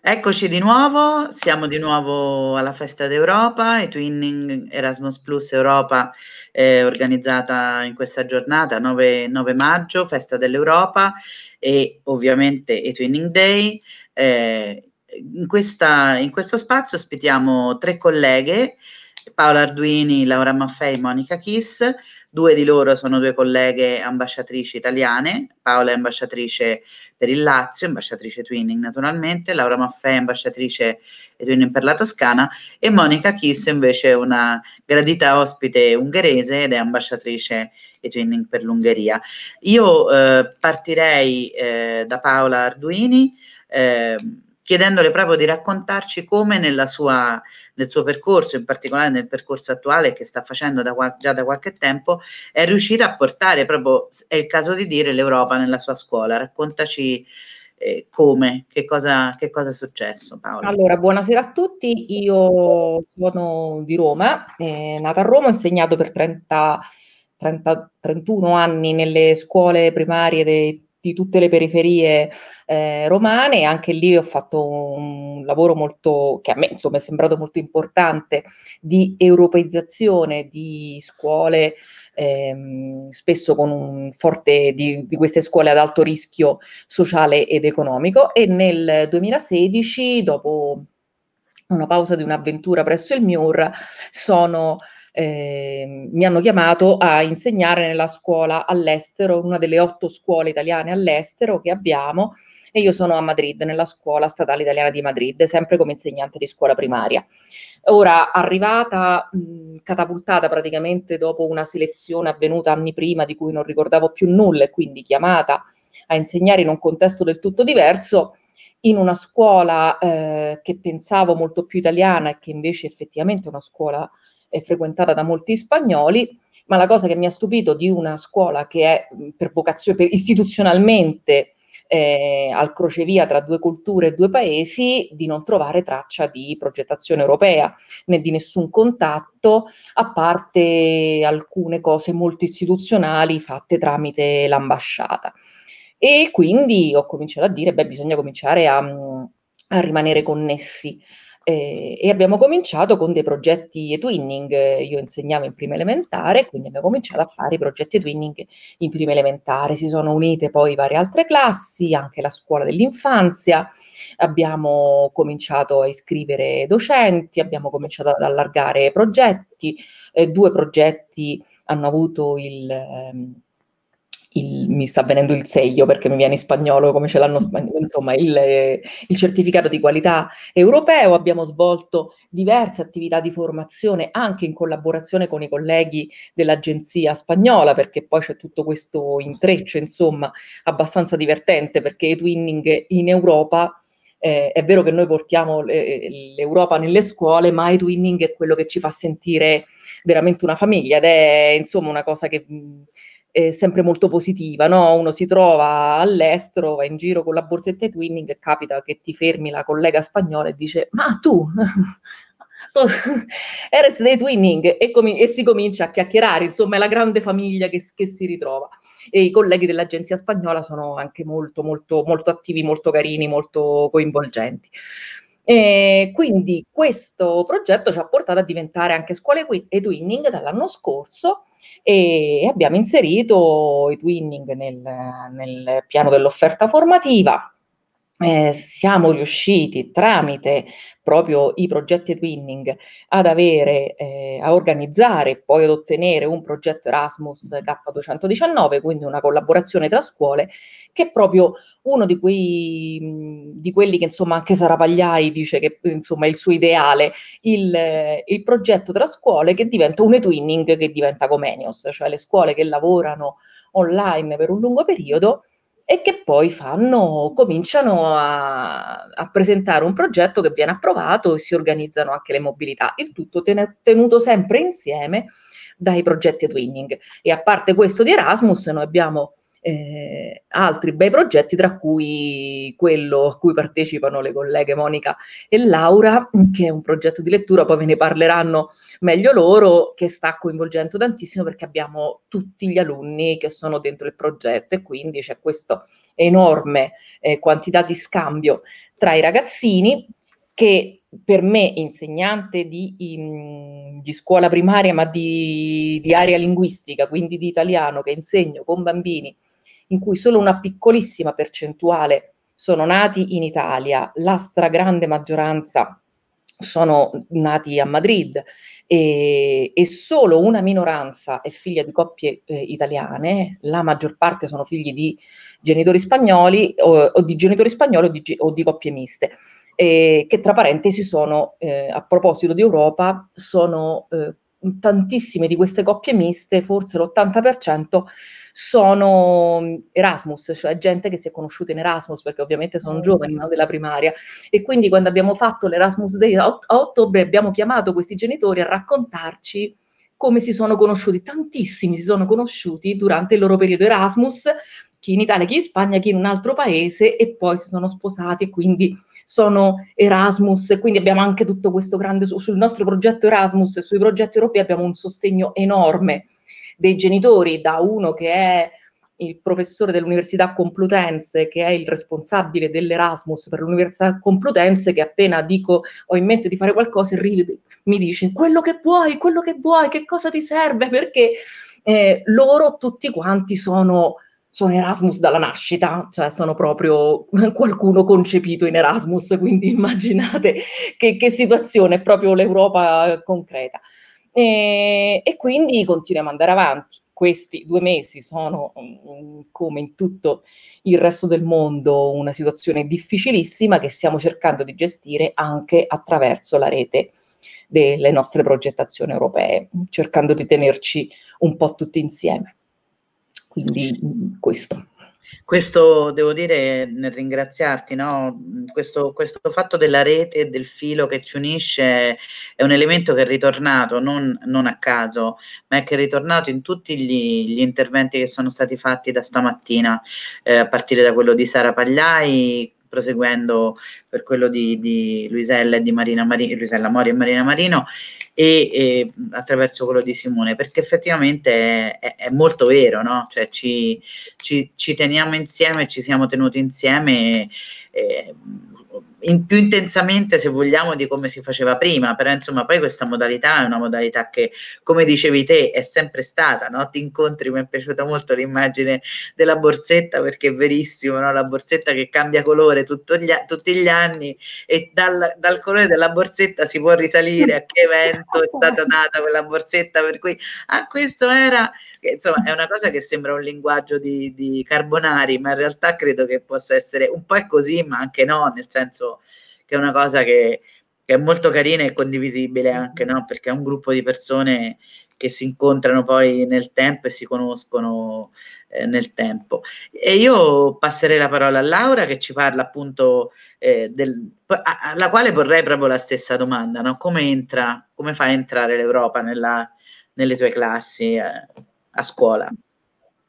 Eccoci di nuovo, siamo di nuovo alla Festa d'Europa e Twinning Erasmus Plus Europa è organizzata in questa giornata 9, 9 maggio, Festa dell'Europa e ovviamente e Twinning Day. Eh, in, questa, in questo spazio ospitiamo tre colleghe Paola Arduini, Laura Maffei, Monica Kiss. Due di loro sono due colleghe ambasciatrici italiane. Paola è ambasciatrice per il Lazio, ambasciatrice Twinning naturalmente, Laura Maffei è ambasciatrice e Twinning per la Toscana e Monica Kiss invece è una gradita ospite ungherese ed è ambasciatrice e Twinning per l'Ungheria. Io eh, partirei eh, da Paola Arduini. Eh, chiedendole proprio di raccontarci come sua, nel suo percorso, in particolare nel percorso attuale che sta facendo da, già da qualche tempo, è riuscita a portare proprio, è il caso di dire, l'Europa nella sua scuola. Raccontaci eh, come, che cosa, che cosa, è successo Paola? Allora, buonasera a tutti, io sono di Roma, eh, nata a Roma, ho insegnato per 30, 30, 31 anni nelle scuole primarie dei di tutte le periferie eh, romane, anche lì ho fatto un lavoro molto, che a me insomma è sembrato molto importante, di europeizzazione di scuole, ehm, spesso con un forte, di, di, queste scuole ad alto rischio sociale ed economico e nel 2016, dopo una pausa di un'avventura presso il MIUR, sono eh, mi hanno chiamato a insegnare nella scuola all'estero, una delle otto scuole italiane all'estero che abbiamo e io sono a Madrid, nella scuola statale italiana di Madrid, sempre come insegnante di scuola primaria. Ora, arrivata, mh, catapultata praticamente dopo una selezione avvenuta anni prima di cui non ricordavo più nulla e quindi chiamata a insegnare in un contesto del tutto diverso, in una scuola eh, che pensavo molto più italiana e che invece effettivamente è una scuola è frequentata da molti spagnoli, ma la cosa che mi ha stupito di una scuola che è per vocazione, per istituzionalmente eh, al crocevia tra due culture e due paesi di non trovare traccia di progettazione europea né di nessun contatto, a parte alcune cose molto istituzionali fatte tramite l'ambasciata. E quindi ho cominciato a dire, beh, bisogna cominciare a, a rimanere connessi eh, e abbiamo cominciato con dei progetti e twinning. Io insegnavo in prima elementare, quindi abbiamo cominciato a fare i progetti twinning in prima elementare. Si sono unite poi varie altre classi, anche la scuola dell'infanzia. Abbiamo cominciato a iscrivere docenti, abbiamo cominciato ad allargare progetti. Eh, due progetti hanno avuto il... Ehm, il, mi sta venendo il sello perché mi viene in spagnolo come ce l'hanno spagnolo, insomma il, il, certificato di qualità europeo, abbiamo svolto diverse attività di formazione anche in collaborazione con i colleghi dell'agenzia spagnola perché poi c'è tutto questo intreccio insomma abbastanza divertente perché twinning in Europa eh, è vero che noi portiamo eh, l'Europa nelle scuole, ma il è quello che ci fa sentire veramente una famiglia ed è insomma una cosa che eh, sempre molto positiva, no? uno si trova all'estero, va in giro con la borsetta e twinning e capita che ti fermi la collega spagnola e dice ma tu Eres dei Twinning e, com- e, si comincia a chiacchierare, insomma è la grande famiglia che, che, si ritrova e i colleghi dell'agenzia spagnola sono anche molto molto molto attivi, molto carini, molto coinvolgenti. E quindi questo progetto ci ha portato a diventare anche scuole e twinning dall'anno scorso e abbiamo inserito eTwinning nel, nel piano dell'offerta formativa eh, siamo riusciti tramite proprio i progetti Twinning ad avere, eh, a organizzare e poi ad ottenere un progetto Erasmus K219, quindi una collaborazione tra scuole, che è proprio uno di, quei, di quelli che insomma anche Sara Pagliai dice che insomma è il suo ideale, il, il progetto tra scuole che diventa un e-twinning che diventa Comenius, cioè le scuole che lavorano online per un lungo periodo e che poi fanno, cominciano a, a, presentare un progetto che viene approvato e si organizzano anche le mobilità, il tutto tenuto sempre insieme dai progetti twinning. E a parte questo di Erasmus, noi abbiamo eh, altri bei progetti, tra cui quello a cui partecipano le colleghe Monica e Laura, che è un progetto di lettura, poi ve ne parleranno meglio loro, che sta coinvolgendo tantissimo perché abbiamo tutti gli alunni che sono dentro il progetto e quindi c'è questa enorme eh, quantità di scambio tra i ragazzini che per me, insegnante di, di scuola primaria, ma di, di area linguistica, quindi di italiano, che insegno con bambini, in cui solo una piccolissima percentuale sono nati in Italia, la stragrande maggioranza sono nati a Madrid e, e solo una minoranza è figlia di coppie eh, italiane, la maggior parte sono figli di genitori spagnoli o, o di genitori spagnoli o di, o di coppie miste eh, che tra parentesi sono, eh, a proposito di Europa, sono eh, tantissime di queste coppie miste, forse l'80% sono mm, Erasmus, cioè gente che si è conosciuta in Erasmus, perché ovviamente sono mm. giovani no, della primaria. E quindi quando abbiamo fatto l'Erasmus Day a, ottobre abbiamo chiamato questi genitori a raccontarci come si sono conosciuti, tantissimi si sono conosciuti durante il loro periodo Erasmus, chi in Italia, chi in Spagna, chi in un altro paese, e poi si sono sposati e quindi sono Erasmus, quindi abbiamo anche tutto questo grande, sul nostro progetto Erasmus e sui progetti europei abbiamo un sostegno enorme dei genitori, da uno che è il professore dell'Università Complutense, che è il responsabile dell'Erasmus per l'Università Complutense, che appena dico ho in mente di fare qualcosa, mi dice quello che vuoi, quello che vuoi, che cosa ti serve, perché eh, loro tutti quanti sono sono Erasmus dalla nascita, cioè sono proprio qualcuno concepito in Erasmus, quindi immaginate che, che situazione è proprio l'Europa concreta. E, e, quindi continuiamo ad andare avanti. Questi due mesi sono, mm, come in tutto il resto del mondo, una situazione difficilissima che stiamo cercando di gestire anche attraverso la rete delle nostre progettazioni europee, cercando di tenerci un po' tutti insieme. Quindi mm, questo. Questo devo dire nel ringraziarti, no? Mm, questo, questo, fatto della rete e del filo che ci unisce è un elemento che è ritornato non, non a caso, ma è che è ritornato in tutti gli, gli interventi che sono stati fatti da stamattina, eh, a partire da quello di Sara Pagliai, proseguendo per quello di, di Luisella, e di Marina Marino, Luisella Mori e Marina Marino e, e, attraverso quello di Simone, perché effettivamente è, è, è molto vero, no? cioè ci, ci, ci, teniamo insieme, ci siamo tenuti insieme. Eh, in più intensamente, se vogliamo, di come si faceva prima, però insomma poi questa modalità è una modalità che, come dicevi te, è sempre stata, no? ti incontri, mi è piaciuta molto l'immagine della borsetta perché è verissimo, no? la borsetta che cambia colore gli, tutti gli anni e dal, dal, colore della borsetta si può risalire a che evento è stata data quella borsetta, per cui ah questo era, insomma è una cosa che sembra un linguaggio di, di Carbonari, ma in realtà credo che possa essere un po' è così, ma anche no, nel senso che è una cosa che, che è molto carina e condivisibile mm-hmm. anche, no? perché è un gruppo di persone che si incontrano poi nel tempo e si conoscono eh, nel tempo. E io passerei la parola a Laura che ci parla appunto eh, del, a, alla quale vorrei proprio la stessa domanda, no? come, entra, come fa a entrare l'Europa nella, nelle tue classi eh, a scuola?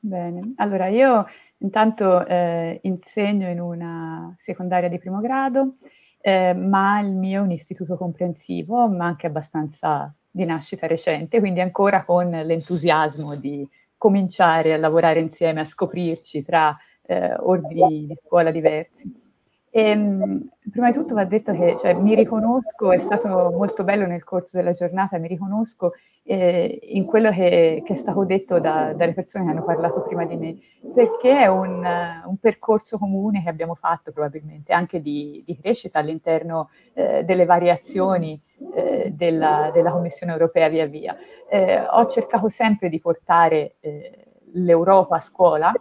Bene, allora io Intanto eh, insegno in una secondaria di primo grado, eh, ma il mio è un istituto comprensivo, ma anche abbastanza di nascita recente, quindi ancora con l'entusiasmo di cominciare a lavorare insieme, a scoprirci tra eh, ordini di scuola diversi. E, ehm, prima di tutto va detto che cioè, mi riconosco, è stato molto bello nel corso della giornata, mi riconosco eh, in quello che, che, è stato detto da, dalle persone che hanno parlato prima di me, perché è un, un percorso comune che abbiamo fatto probabilmente anche di, di crescita all'interno eh, delle variazioni eh, della, della, Commissione europea via via. Eh, ho cercato sempre di portare eh, l'Europa a scuola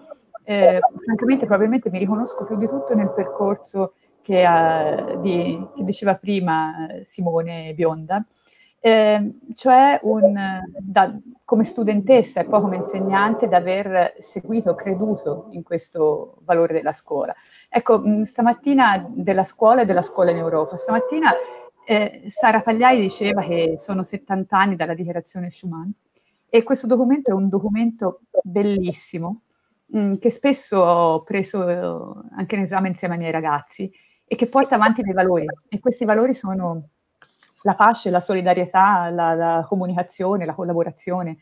eh, certo. francamente probabilmente mi riconosco più di tutto nel percorso che, ha, eh, di, che diceva prima eh, Simone Bionda, eh, cioè un, da, come studentessa e poi come insegnante d'aver seguito, creduto in questo valore della scuola. Ecco, mh, mm, stamattina della scuola e della scuola in Europa, stamattina eh, Sara Pagliai diceva che sono 70 anni dalla dichiarazione Schumann e questo documento è un documento bellissimo che spesso ho preso eh, anche in esame insieme ai miei ragazzi e che porta avanti dei valori. E questi valori sono la pace, la solidarietà, la, la comunicazione, la collaborazione.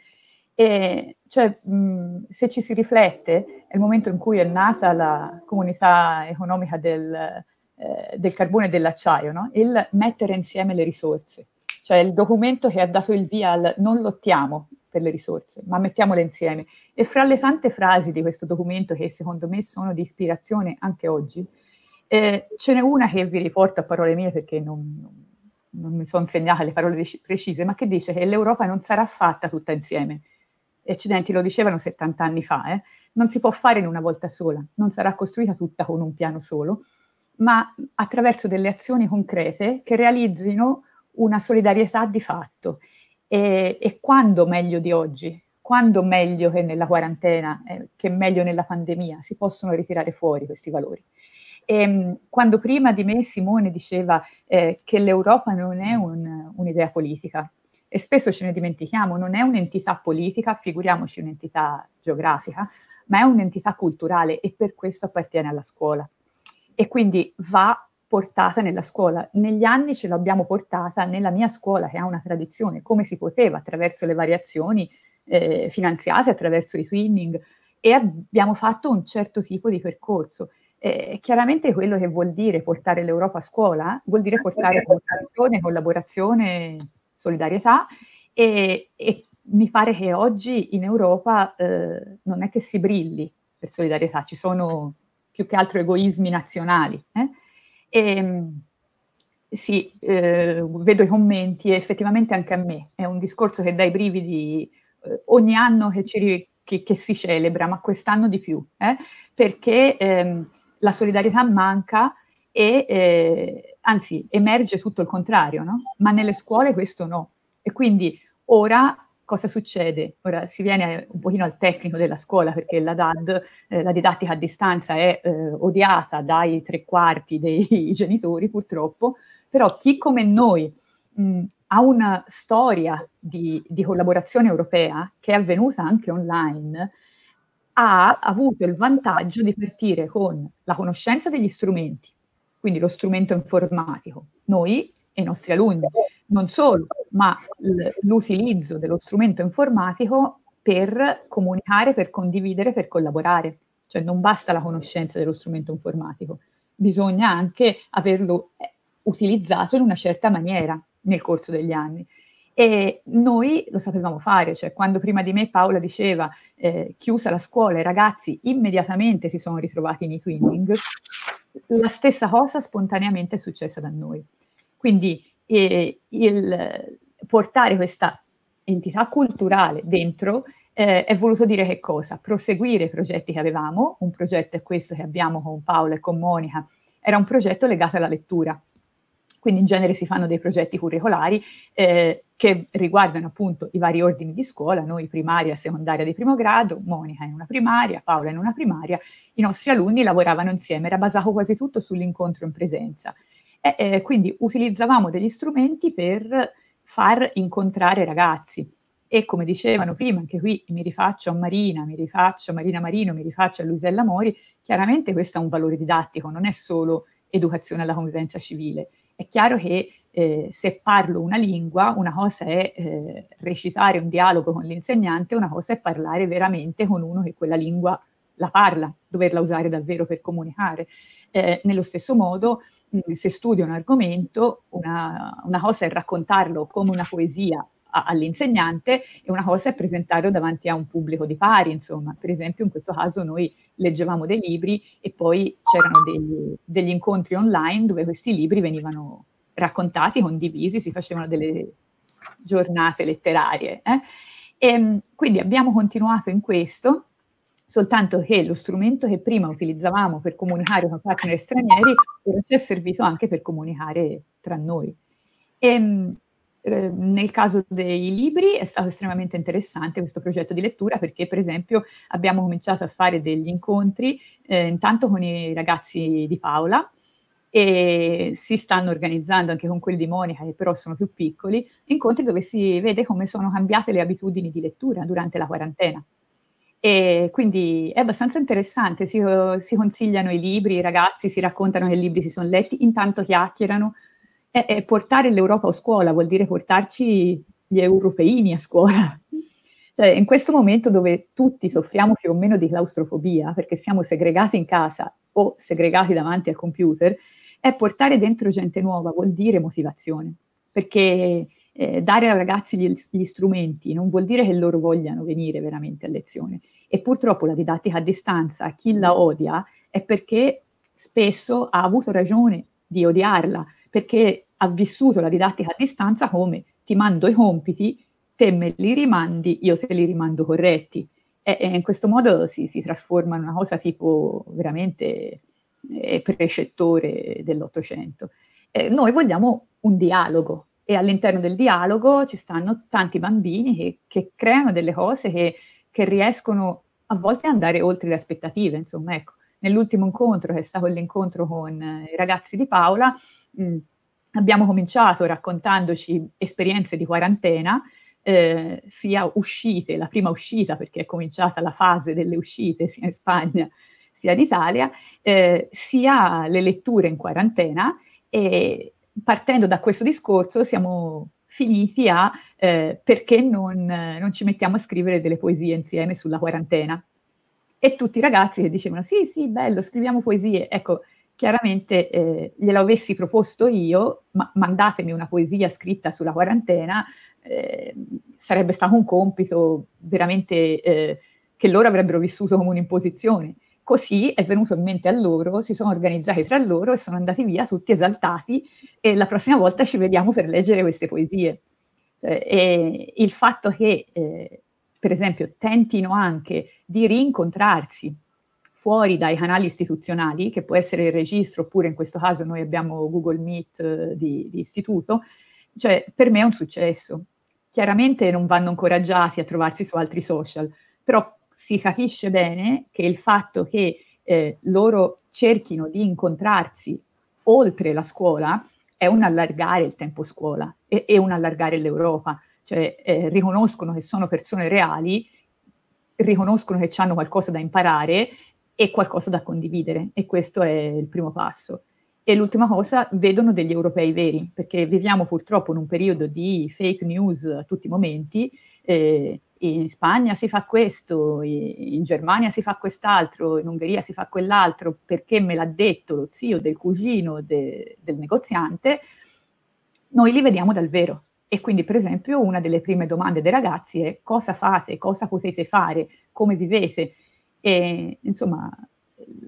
E cioè, mh, se ci si riflette, è il momento in cui è nata la comunità economica del, eh, del carbone e dell'acciaio, no? il mettere insieme le risorse, cioè il documento che ha dato il via al non lottiamo, per le risorse, ma mettiamole insieme. E fra le tante frasi di questo documento che secondo me sono di ispirazione anche oggi, eh, ce n'è una che vi riporto a parole mie perché non, non, non mi sono segnata le parole precise, ma che dice che l'Europa non sarà fatta tutta insieme. Gli accidenti lo dicevano 70 anni fa, eh? non si può fare in una volta sola, non sarà costruita tutta con un piano solo, ma attraverso delle azioni concrete che realizzino una solidarietà di fatto e, e, quando meglio di oggi? Quando meglio che nella quarantena, eh, che meglio nella pandemia, si possono ritirare fuori questi valori? E, ehm, quando prima di me Simone diceva eh, che l'Europa non è un, un'idea politica, e spesso ce ne dimentichiamo, non è un'entità politica, figuriamoci un'entità geografica, ma è un'entità culturale e per questo appartiene alla scuola. E quindi va portata nella scuola. Negli anni ce l'abbiamo portata nella mia scuola, che ha una tradizione, come si poteva, attraverso le variazioni eh, finanziate, attraverso i twinning, e abbiamo fatto un certo tipo di percorso. Eh, chiaramente quello che vuol dire portare l'Europa a scuola vuol dire portare cooperazione, collaborazione, solidarietà e, e, mi pare che oggi in Europa eh, non è che si brilli per solidarietà, ci sono più che altro egoismi nazionali. Eh? E, ehm, sì, eh, vedo i commenti e effettivamente anche a me è un discorso che dà i brividi eh, ogni anno che, ci, che, che, si celebra, ma quest'anno di più, eh, perché ehm, la solidarietà manca e eh, anzi emerge tutto il contrario, no? ma nelle scuole questo no. E quindi ora cosa succede? Ora si viene eh, un pochino al tecnico della scuola perché la DAD, eh, la didattica a distanza è eh, odiata dai tre quarti dei genitori purtroppo, però chi come noi mh, mm, ha una storia di, di collaborazione europea che è avvenuta anche online, ha avuto il vantaggio di partire con la conoscenza degli strumenti, quindi lo strumento informatico. Noi e i nostri alunni non solo, ma l'utilizzo dello strumento informatico per comunicare, per condividere, per collaborare. Cioè non basta la conoscenza dello strumento informatico, bisogna anche averlo eh, utilizzato in una certa maniera nel corso degli anni. E noi lo sapevamo fare, cioè quando prima di me Paola diceva eh, chiusa la scuola, i ragazzi immediatamente si sono ritrovati in e-twinning, la stessa cosa spontaneamente è successa da noi. Quindi e il portare questa entità culturale dentro eh, è voluto dire che cosa? Proseguire i progetti che avevamo, un progetto è questo che abbiamo con Paolo e con Monica, era un progetto legato alla lettura. Quindi in genere si fanno dei progetti curricolari eh, che riguardano appunto i vari ordini di scuola, noi primaria, e secondaria di primo grado, Monica in una primaria, Paola in una primaria, i nostri alunni lavoravano insieme, era basato quasi tutto sull'incontro in presenza. Eh, eh, quindi utilizzavamo degli strumenti per far incontrare ragazzi. E come dicevano prima, anche qui mi rifaccio a Marina, mi rifaccio a Marina Marino, mi rifaccio a Luisella Mori, chiaramente questo è un valore didattico, non è solo educazione alla convivenza civile. È chiaro che eh, se parlo una lingua, una cosa è eh, recitare un dialogo con l'insegnante, una cosa è parlare veramente con uno che quella lingua la parla, doverla usare davvero per comunicare. Eh, nello stesso modo Mm, se studio un argomento, una, una, cosa è raccontarlo come una poesia a, all'insegnante e una cosa è presentarlo davanti a un pubblico di pari, insomma. Per esempio in questo caso noi leggevamo dei libri e poi c'erano degli, degli incontri online dove questi libri venivano raccontati, condivisi, si facevano delle giornate letterarie. Eh? E, ehm, quindi abbiamo continuato in questo soltanto che lo strumento che prima utilizzavamo per comunicare con partner stranieri ora ci è servito anche per comunicare tra noi. E, ehm, eh, nel caso dei libri è stato estremamente interessante questo progetto di lettura perché per esempio abbiamo cominciato a fare degli incontri eh, intanto con i ragazzi di Paola e si stanno organizzando anche con quelli di Monica che però sono più piccoli, incontri dove si vede come sono cambiate le abitudini di lettura durante la quarantena. E quindi è abbastanza interessante, si, eh, si consigliano i libri, i ragazzi si raccontano che i libri si sono letti, intanto chiacchierano. E, e portare l'Europa a scuola vuol dire portarci gli europeini a scuola. Cioè, in questo momento dove tutti soffriamo più o meno di claustrofobia, perché siamo segregati in casa o segregati davanti al computer, è portare dentro gente nuova, vuol dire motivazione. Perché eh, dare ai ragazzi gli, gli, strumenti non vuol dire che loro vogliano venire veramente a lezione. E purtroppo la didattica a distanza, chi la odia è perché spesso ha avuto ragione di odiarla, perché ha vissuto la didattica a distanza come ti mando i compiti, te me li rimandi, io te li rimando corretti. E, e in questo modo si, si, trasforma in una cosa tipo veramente eh, precettore dell'Ottocento. Eh, noi vogliamo un dialogo, e all'interno del dialogo ci stanno tanti bambini che, che creano delle cose che, che, riescono a volte ad andare oltre le aspettative. Insomma, ecco, nell'ultimo incontro, che è stato l'incontro con eh, i ragazzi di Paola, mh, mm, abbiamo cominciato raccontandoci esperienze di quarantena eh, sia uscite, la prima uscita perché è cominciata la fase delle uscite sia in Spagna sia in Italia, eh, sia le letture in quarantena e, partendo da questo discorso siamo finiti a eh, perché non, non, ci mettiamo a scrivere delle poesie insieme sulla quarantena. E tutti i ragazzi che dicevano sì, sì, bello, scriviamo poesie. Ecco, chiaramente eh, glielo avessi proposto io, ma mandatemi una poesia scritta sulla quarantena, eh, sarebbe stato un compito veramente eh, che loro avrebbero vissuto come un'imposizione. Così è venuto in mente a loro, si sono organizzati tra loro e sono andati via tutti esaltati e la prossima volta ci vediamo per leggere queste poesie. Cioè, il fatto che, eh, per esempio, tentino anche di rincontrarsi fuori dai canali istituzionali, che può essere il registro, oppure in questo caso noi abbiamo Google Meet eh, di, di istituto, cioè per me è un successo. Chiaramente non vanno incoraggiati a trovarsi su altri social, però si capisce bene che il fatto che eh, loro cerchino di incontrarsi oltre la scuola è un allargare il tempo scuola e, e un allargare l'Europa, cioè eh, riconoscono che sono persone reali, riconoscono che hanno qualcosa da imparare e qualcosa da condividere e questo è il primo passo. E l'ultima cosa, vedono degli europei veri, perché viviamo purtroppo in un periodo di fake news a tutti i momenti, eh, in Spagna si fa questo, in Germania si fa quest'altro, in Ungheria si fa quell'altro, perché me l'ha detto lo zio del cugino de, del negoziante, noi li vediamo dal vero. E quindi, per esempio, una delle prime domande dei ragazzi è cosa fate, cosa potete fare, come vivete. E, insomma,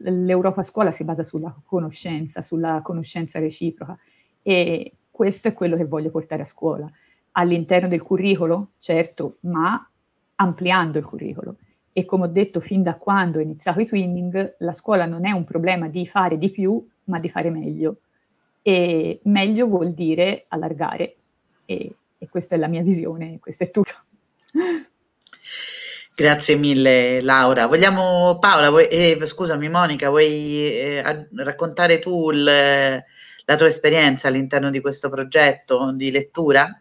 l'Europa scuola si basa sulla conoscenza, sulla conoscenza reciproca. E questo è quello che voglio portare a scuola all'interno del curriculum, certo, ma ampliando il curriculum. E come ho detto fin da quando ho iniziato i twinning, la scuola non è un problema di fare di più, ma di fare meglio. E meglio vuol dire allargare. E, e questa è la mia visione, questo è tutto. Grazie mille Laura. Vogliamo Paola, vuoi, eh, scusami Monica, vuoi eh, raccontare tu il, la tua esperienza all'interno di questo progetto di lettura?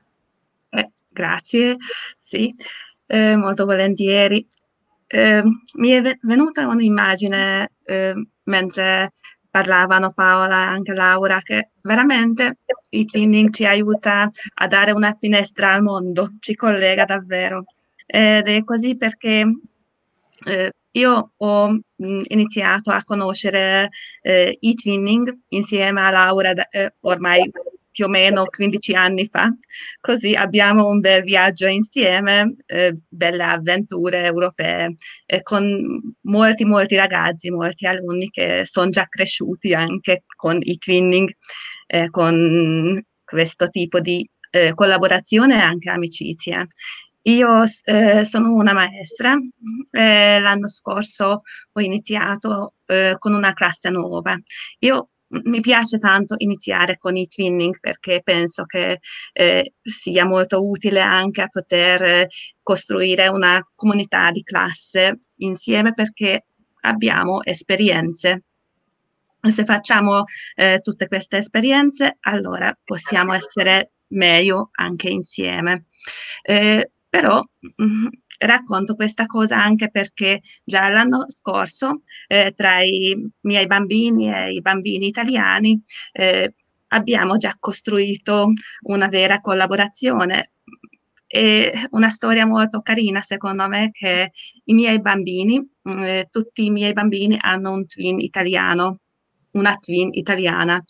Eh, grazie, sì eh, molto volentieri. Eh, mi è venuta un'immagine eh, mentre parlavano Paola e anche Laura che veramente il twinning ci aiuta a dare una finestra al mondo, ci collega davvero. Ed è così perché eh, io ho mm, iniziato a conoscere eh, e-twinning insieme a Laura eh, ormai più o meno 15 anni fa, così abbiamo un bel viaggio insieme, eh, belle avventure europee eh, con molti, molti ragazzi, molti alunni che sono già cresciuti anche con i twinning, eh, con questo tipo di eh, collaborazione e anche amicizia. Io eh, sono una maestra, eh, l'anno scorso ho iniziato eh, con una classe nuova. Io mi piace tanto iniziare con i twinning perché penso che eh, sia molto utile anche a poter eh, costruire una comunità di classe insieme perché abbiamo esperienze. Se facciamo eh, tutte queste esperienze, allora possiamo essere meglio anche insieme. Eh, però mh, mm-hmm, racconto questa cosa anche perché già l'anno scorso eh, tra i miei bambini e i bambini italiani eh, abbiamo già costruito una vera collaborazione e una storia molto carina secondo me che i miei bambini, mm, eh, tutti i miei bambini hanno un twin italiano, una twin italiana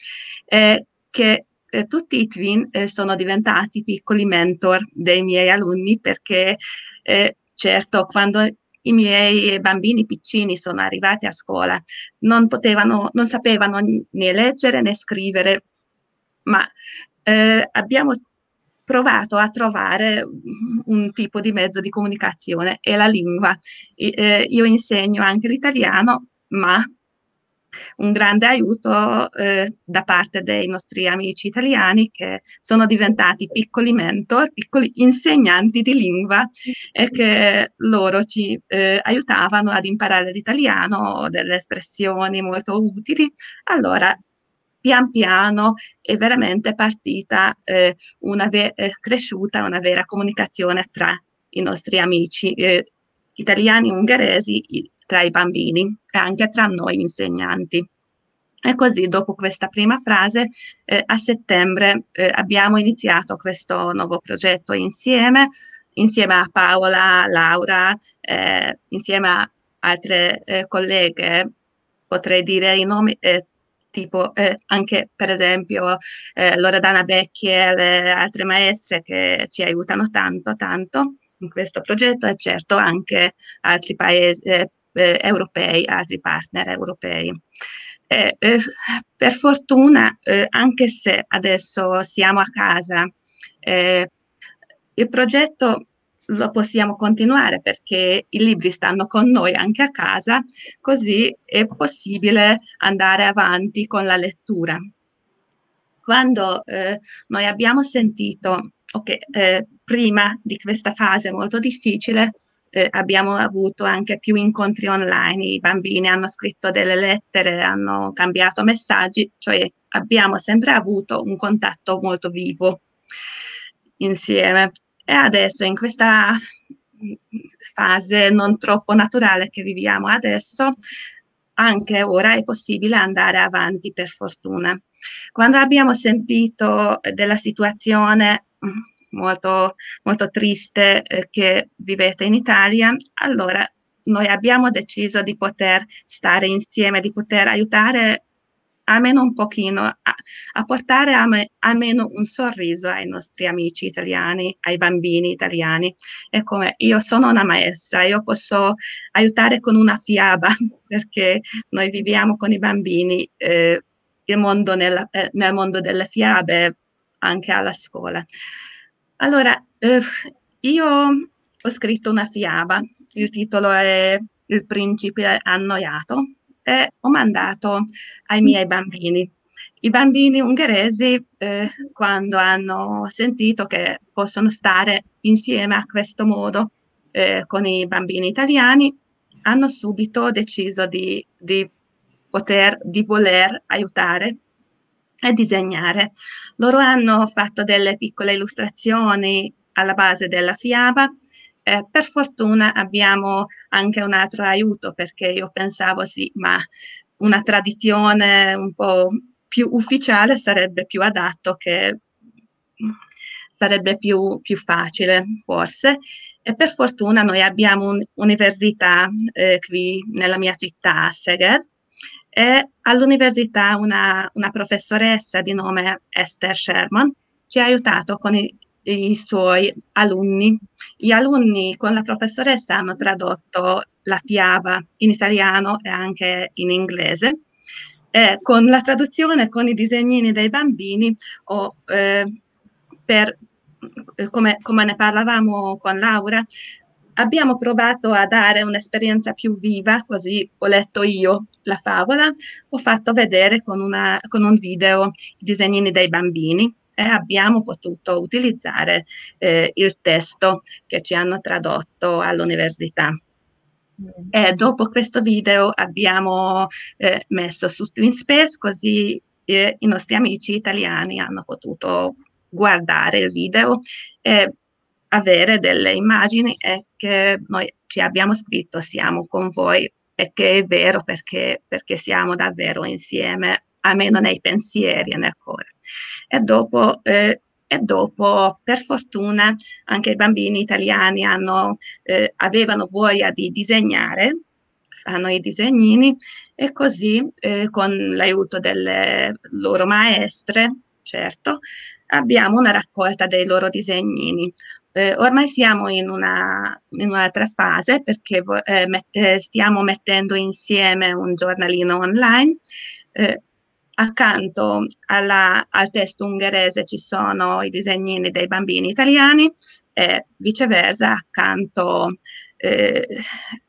eh, che eh, tutti i twin eh, sono diventati piccoli mentor dei miei alunni perché eh, certo quando i miei bambini piccini sono arrivati a scuola non potevano, non sapevano né leggere né scrivere, ma eh, abbiamo provato a trovare un tipo di mezzo di comunicazione e la lingua. E, eh, io insegno anche l'italiano, ma un grande aiuto eh, da parte dei nostri amici italiani che sono diventati piccoli mentor, piccoli insegnanti di lingua e che loro ci eh, aiutavano ad imparare l'italiano, delle espressioni molto utili. Allora, pian piano è veramente partita eh, una ve- eh, cresciuta una vera comunicazione tra i nostri amici eh, italiani, ungheresi, tra i bambini e anche tra noi insegnanti. E così dopo questa prima frase eh, a settembre eh, abbiamo iniziato questo nuovo progetto insieme, insieme a Paola, Laura, eh, insieme a altre eh, colleghe, potrei dire i nomi eh, tipo eh, anche per esempio Loredana Becchiel, altre maestre che ci aiutano tanto, tanto in questo progetto e certo anche altri paesi, eh, europei, altri partner europei. Eh, eh, per fortuna, eh, anche se adesso siamo a casa, eh, il progetto lo possiamo continuare perché i libri stanno con noi anche a casa, così è possibile andare avanti con la lettura. Quando eh, noi abbiamo sentito, ok, eh, prima di questa fase molto difficile, eh, abbiamo avuto anche più incontri online, i bambini hanno scritto delle lettere, hanno cambiato messaggi, cioè abbiamo sempre avuto un contatto molto vivo insieme. E adesso in questa mm, fase non troppo naturale che viviamo adesso, anche ora è possibile andare avanti per fortuna. Quando abbiamo sentito della situazione mm, molto, molto triste eh, che vivete in Italia, allora noi abbiamo deciso di poter stare insieme, di poter aiutare almeno un pochino a, a portare a me, almeno un sorriso ai nostri amici italiani, ai bambini italiani. E come io sono una maestra, io posso aiutare con una fiaba perché noi viviamo con i bambini eh, il mondo nel, eh, nel mondo delle fiabe anche alla scuola. Allora, eh, io ho scritto una fiaba, il titolo è Il principe annoiato e ho mandato ai miei bambini. I bambini ungheresi, eh, quando hanno sentito che possono stare insieme a questo modo eh, con i bambini italiani, hanno subito deciso di, di poter, di voler aiutare e disegnare. Loro hanno fatto delle piccole illustrazioni alla base della fiaba. Eh, per fortuna abbiamo anche un altro aiuto perché io pensavo sì, ma una tradizione un po' più ufficiale sarebbe più adatto che sarebbe più, più facile forse. E per fortuna noi abbiamo un'università eh, qui nella mia città, a Seged, e all'università una, una professoressa di nome Esther Sherman ci ha aiutato con i, i suoi alunni. Gli alunni con la professoressa hanno tradotto la fiaba in italiano e anche in inglese. Eh, con la traduzione, con i disegnini dei bambini, o, eh, per, eh, come, come, ne parlavamo con Laura, abbiamo provato a dare un'esperienza più viva, così ho letto io, la favola, ho fatto vedere con, una, con un video i disegnini dei bambini e abbiamo potuto utilizzare eh, il testo che ci hanno tradotto all'università. Mm. E dopo questo video abbiamo eh, messo su Streamspace così eh, i nostri amici italiani hanno potuto guardare il video e avere delle immagini e che noi ci abbiamo scritto siamo con voi e che è vero perché, perché siamo davvero insieme, almeno mm. nei pensieri e nel cuore. E dopo, eh, e dopo per fortuna, anche i bambini italiani hanno, eh, avevano voglia di disegnare, fanno i disegnini e così eh, con l'aiuto delle loro maestre, certo, abbiamo una raccolta dei loro disegnini. Eh, ormai siamo in, una, in un'altra fase perché eh, met- eh, stiamo mettendo insieme un giornalino online. Eh, accanto alla, al testo ungherese ci sono i disegnini dei bambini italiani e viceversa accanto, eh,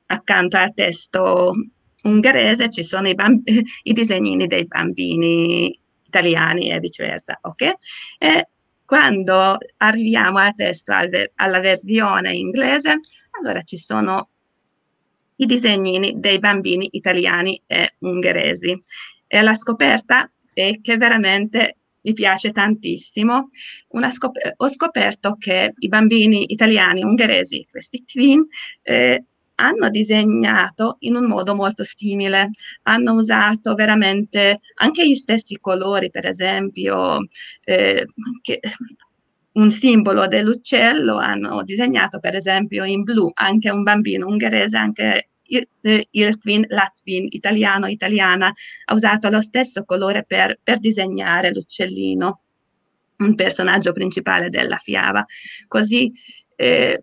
accanto al testo ungherese ci sono i, bamb- i disegnini dei bambini italiani e viceversa. Okay? E quando arriviamo adesso alla versione inglese, allora ci sono i disegnini dei bambini italiani e ungheresi. E la scoperta è che veramente mi piace tantissimo. Scop- ho scoperto che i bambini italiani, e ungheresi, questi twin, eh, hanno disegnato in un modo molto simile, hanno usato veramente anche gli stessi colori, per esempio, eh, che, un simbolo dell'uccello hanno disegnato per esempio in blu anche un bambino ungherese, anche Irtvin, eh, Latvin, italiano, italiana, ha usato lo stesso colore per, per disegnare l'uccellino, un personaggio principale della fiaba. Così eh,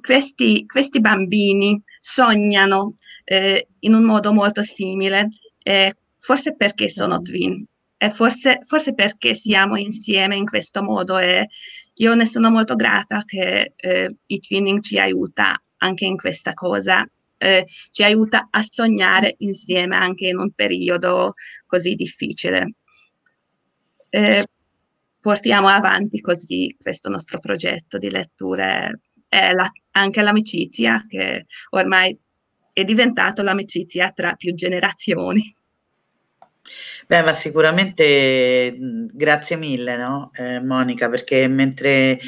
questi, questi bambini sognano eh, in un modo molto simile, eh, forse perché sono twin, e forse, forse, perché siamo insieme in questo modo e io ne sono molto grata che eh, il twinning ci aiuta anche in questa cosa, eh, ci aiuta a sognare insieme anche in un periodo così difficile. Eh, portiamo avanti così questo nostro progetto di letture eh, la, anche l'amicizia, che ormai è diventata l'amicizia tra più generazioni. Beh, ma sicuramente grazie mille, no, eh, Monica, perché mentre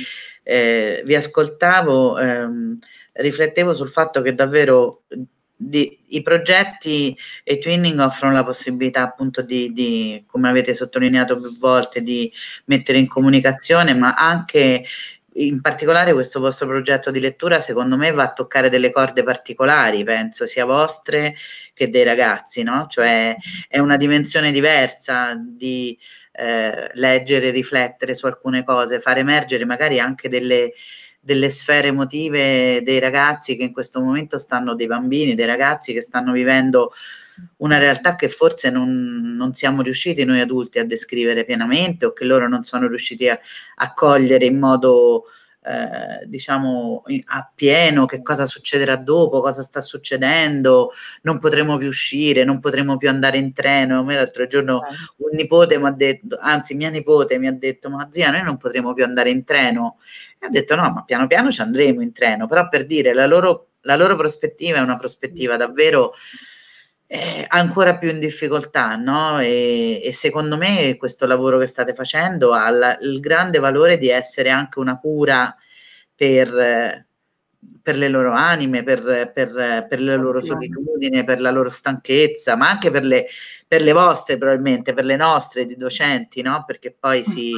eh, vi ascoltavo ehm, riflettevo sul fatto che davvero di, i progetti e Twinning offrono la possibilità appunto di, di, come avete sottolineato più volte, di mettere in comunicazione, ma anche in particolare questo vostro progetto di lettura secondo me va a toccare delle corde particolari, penso sia vostre che dei ragazzi, no? Cioè è una dimensione diversa di eh, leggere, riflettere su alcune cose, far emergere magari anche delle, delle sfere emotive dei ragazzi che in questo momento stanno, dei bambini, dei ragazzi che stanno vivendo una realtà che forse non, non, siamo riusciti noi adulti a descrivere pienamente o che loro non sono riusciti a, a cogliere in modo eh, diciamo a pieno che cosa succederà dopo, cosa sta succedendo, non potremo più uscire, non potremo più andare in treno. A me l'altro giorno eh. un nipote mi ha detto, anzi mia nipote mi ha detto, ma zia noi non potremo più andare in treno. E ho detto no, ma piano piano ci andremo in treno, però per dire la loro, la loro prospettiva è una prospettiva davvero eh, ancora più in difficoltà, no? E, e, secondo me questo lavoro che state facendo ha la, il grande valore di essere anche una cura per, per le loro anime, per, per, per, la loro solitudine, per la loro stanchezza, ma anche per le, le vostre probabilmente, per le nostre di docenti, no? Perché poi mm. si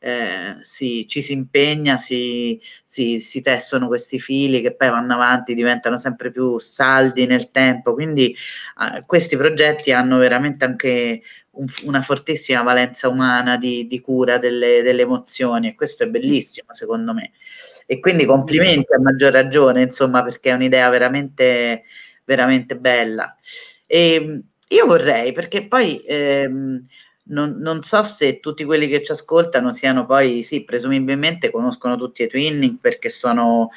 eh, si, ci si impegna, si, si, si, tessono questi fili che poi vanno avanti, diventano sempre più saldi nel tempo. Quindi eh, questi progetti hanno veramente anche un, una fortissima valenza umana di, di cura delle, delle, emozioni e questo è bellissimo secondo me. E quindi complimenti a maggior ragione, insomma, perché è un'idea veramente, veramente bella. E ehm, io vorrei, perché poi... Ehm, non, non, so se tutti quelli che ci ascoltano siano poi, sì, presumibilmente conoscono tutti i Twinning perché sono,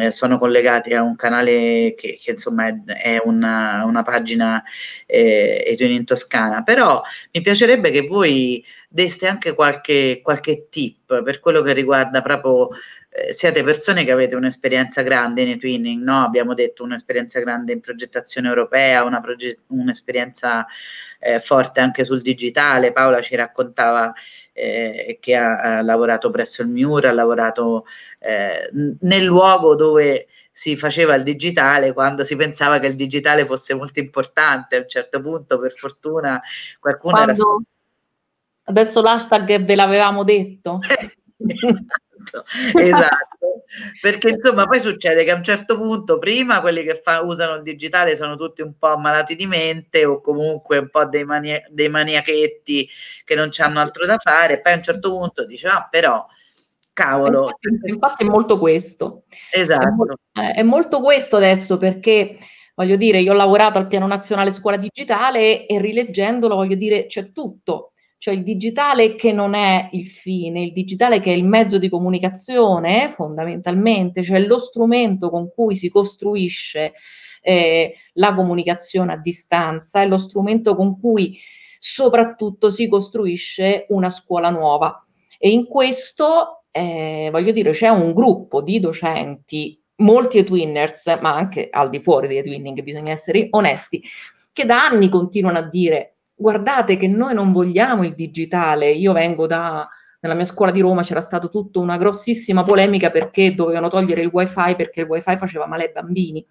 eh, sono collegati a un canale che, che insomma è, è una, una, pagina eh, Etune in Toscana, però mi piacerebbe che voi deste anche qualche, qualche tip per quello che riguarda proprio eh, siete persone che avete un'esperienza grande nei twinning, no? abbiamo detto un'esperienza grande in progettazione europea, una proge- un'esperienza eh, forte anche sul digitale. Paola ci raccontava eh, che ha, ha, lavorato presso il MIUR, ha lavorato eh, nel luogo dove si faceva il digitale quando si pensava che il digitale fosse molto importante a un certo punto per fortuna qualcuno quando, era Adesso l'hashtag ve l'avevamo detto. esatto, esatto. perché insomma poi succede che a un certo punto prima quelli che fa, usano il digitale sono tutti un po' malati di mente o comunque un po' dei, mania- dei maniachetti che non hanno altro da fare poi a un certo punto dice ah però cavolo. Infatti, infatti, è molto questo. Esatto. È eh, molto, è molto, questo adesso perché, voglio dire, io ho lavorato al Piano Nazionale Scuola Digitale e rileggendolo, voglio dire, c'è tutto cioè il digitale che non è il fine, il digitale che è il mezzo di comunicazione fondamentalmente, cioè lo strumento con cui si costruisce eh, la comunicazione a distanza, è lo strumento con cui soprattutto si costruisce una scuola nuova. E in questo, eh, voglio dire, c'è un gruppo di docenti, molti twinners, ma anche al di fuori degli twinning, bisogna essere onesti, che da anni continuano a dire guardate che noi non vogliamo il digitale, io vengo da, nella mia scuola di Roma c'era stata tutta una grossissima polemica perché dovevano togliere il wifi perché il wifi faceva male ai bambini.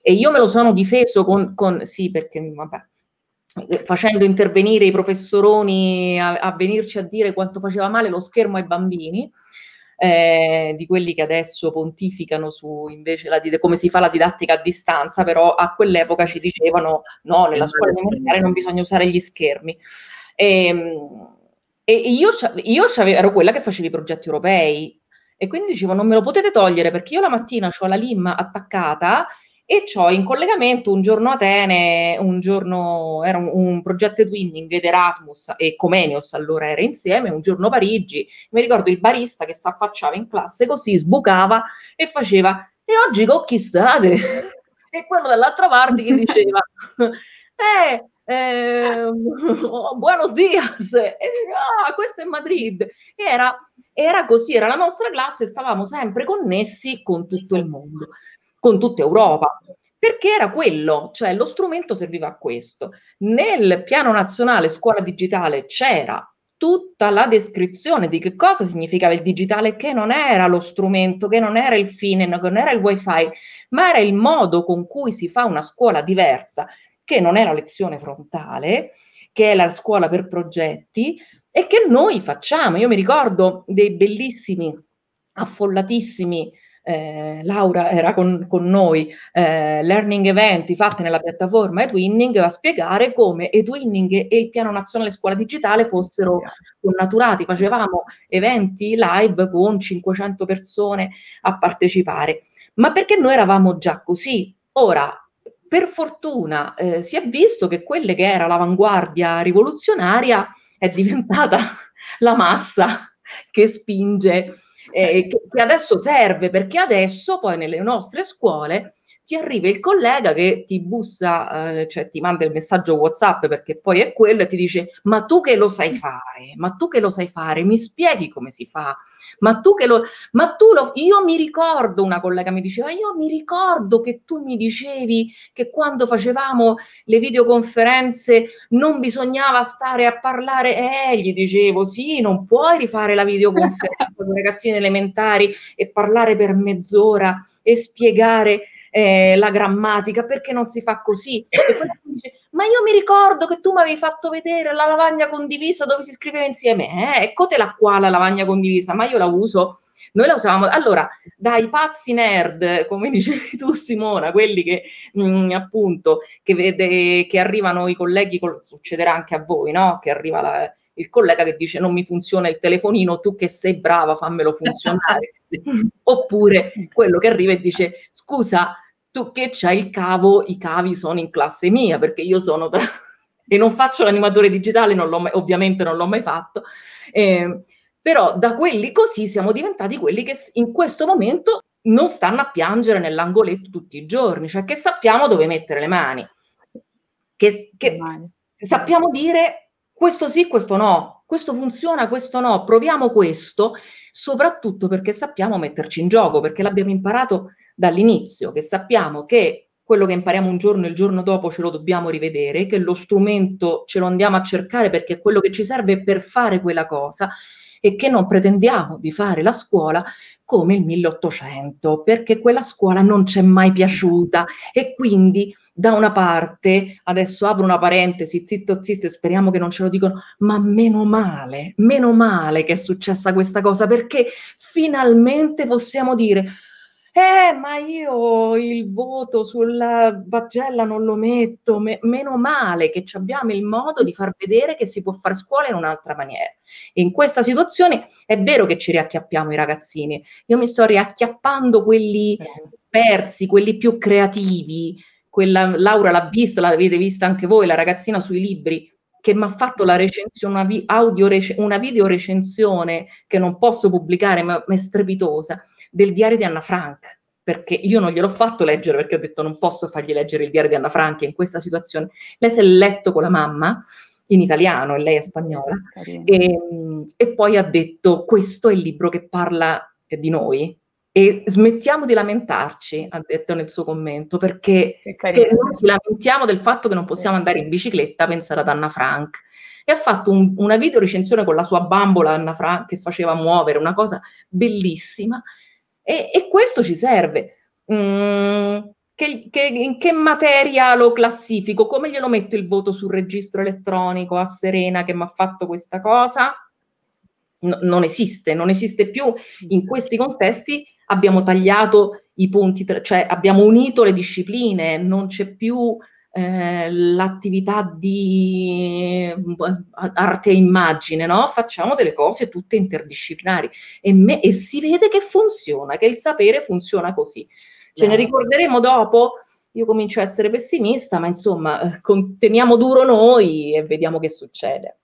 E io me lo sono difeso con, con sì, perché vabbè, facendo intervenire i professoroni a, a venirci a dire quanto faceva male lo schermo ai bambini eh, di quelli che adesso pontificano su invece la, come si fa la didattica a distanza, però a quell'epoca ci dicevano no, nella scuola elementare non bisogna usare gli schermi. E, ehm, e io, io ero quella che faceva i progetti europei e quindi dicevo non me lo potete togliere perché io la mattina ho la limma attaccata e ho in collegamento un giorno Atene, un giorno era un, un progetto twinning ed Erasmus e Comenius allora era insieme, un giorno Parigi, mi ricordo il barista che si affacciava in classe così, sbucava e faceva e oggi con chi state? e quello dall'altra parte che diceva eh, eh, oh, buenos dias, eh, ah, questo è Madrid. Era, era così, era la nostra classe, stavamo sempre connessi con tutto il mondo con tutta Europa. Perché era quello, cioè lo strumento serviva a questo. Nel piano nazionale scuola digitale c'era tutta la descrizione di che cosa significava il digitale, che non era lo strumento, che non era il fine, che non era il wifi, ma era il modo con cui si fa una scuola diversa, che non è la lezione frontale, che è la scuola per progetti e che noi facciamo. Io mi ricordo dei bellissimi, affollatissimi eh, Laura era con, con noi, eh, learning eventi fatti nella piattaforma eTwinning a spiegare come eTwinning e il piano nazionale scuola digitale fossero connaturati. Facevamo eventi live con 500 persone a partecipare, ma perché noi eravamo già così. Ora, per fortuna eh, si è visto che quelle che era l'avanguardia rivoluzionaria è diventata la massa che spinge eh, eh. che, adesso serve perché adesso poi nelle nostre scuole ti arriva il collega che ti bussa, eh, cioè ti manda il messaggio WhatsApp perché poi è quello e ti dice: Ma tu che lo sai fare? Ma tu che lo sai fare? Mi spieghi come si fa? ma tu che lo, ma tu lo, io mi ricordo una collega mi diceva, io mi ricordo che tu mi dicevi che quando facevamo le videoconferenze non bisognava stare a parlare, eh, gli dicevo, sì, non puoi rifare la videoconferenza con ragazzini elementari e parlare per mezz'ora e spiegare eh, la grammatica, perché non si fa così? Dice, ma io mi ricordo che tu mi avevi fatto vedere la lavagna condivisa dove si scriveva insieme, eh, eccotela qua la lavagna condivisa, ma io la uso noi la usavamo. Allora, dai pazzi nerd, come dicevi tu, Simona, quelli che mh, mm, appunto che, vede, che arrivano i colleghi, succederà anche a voi, no? Che arriva la, il collega che dice non mi funziona il telefonino, tu che sei brava fammelo funzionare. Oppure quello che arriva e dice scusa, tu che c'hai il cavo, i cavi sono in classe mia perché io sono tra... e non faccio l'animatore digitale, non mai, ovviamente non l'ho mai fatto. Eh, però da quelli così siamo diventati quelli che in questo momento non stanno a piangere nell'angoletto tutti i giorni, cioè che sappiamo dove mettere le mani, che, che sappiamo dire questo sì, questo no, questo funziona, questo no, proviamo questo, soprattutto perché sappiamo metterci in gioco, perché l'abbiamo imparato dall'inizio, che sappiamo che quello che impariamo un giorno e il giorno dopo ce lo dobbiamo rivedere, che lo strumento ce lo andiamo a cercare perché è quello che ci serve per fare quella cosa e che non pretendiamo di fare la scuola come il 1800, perché quella scuola non ci è mai piaciuta e quindi da una parte, adesso apro una parentesi, zitto zitto e speriamo che non ce lo dicano, ma meno male, meno male che è successa questa cosa perché finalmente possiamo dire eh, ma io il voto sulla vagella non lo metto, me- meno male che abbiamo il modo di far vedere che si può fare scuola in un'altra maniera. E in questa situazione è vero che ci riacchiappiamo i ragazzini, io mi sto riacchiappando quelli eh. persi, quelli più creativi, quella Laura l'ha vista, l'avete vista anche voi, la ragazzina sui libri, che mi ha fatto la recensione, una, vi, rec- una video recensione che non posso pubblicare, ma, ma è strepitosa, del diario di Anna Frank perché io non gliel'ho fatto leggere perché ho detto non posso fargli leggere il diario di Anna Frank in questa situazione. Lei si è letto con la mamma in italiano e lei è spagnola e, ehm, e, poi ha detto questo è il libro che parla eh, di noi, e smettiamo di lamentarci, ha detto nel suo commento, perché noi ci lamentiamo del fatto che non possiamo andare in bicicletta, pensare ad Anna Frank. E ha fatto un, una video recensione con la sua bambola Anna Frank che faceva muovere, una cosa bellissima. E, e questo ci serve. Mm, che, che, in che materia lo classifico? Come glielo metto il voto sul registro elettronico a Serena che mi ha fatto questa cosa? No, non esiste, non esiste più in mm. questi contesti abbiamo tagliato i punti, cioè abbiamo unito le discipline, non c'è più eh, l'attività di eh, arte e immagine, no? Facciamo delle cose tutte interdisciplinari e, me, e si vede che funziona, che il sapere funziona così. Ce no. ne ricorderemo dopo. Io comincio a essere pessimista, ma insomma, eh, teniamo duro noi e vediamo che succede.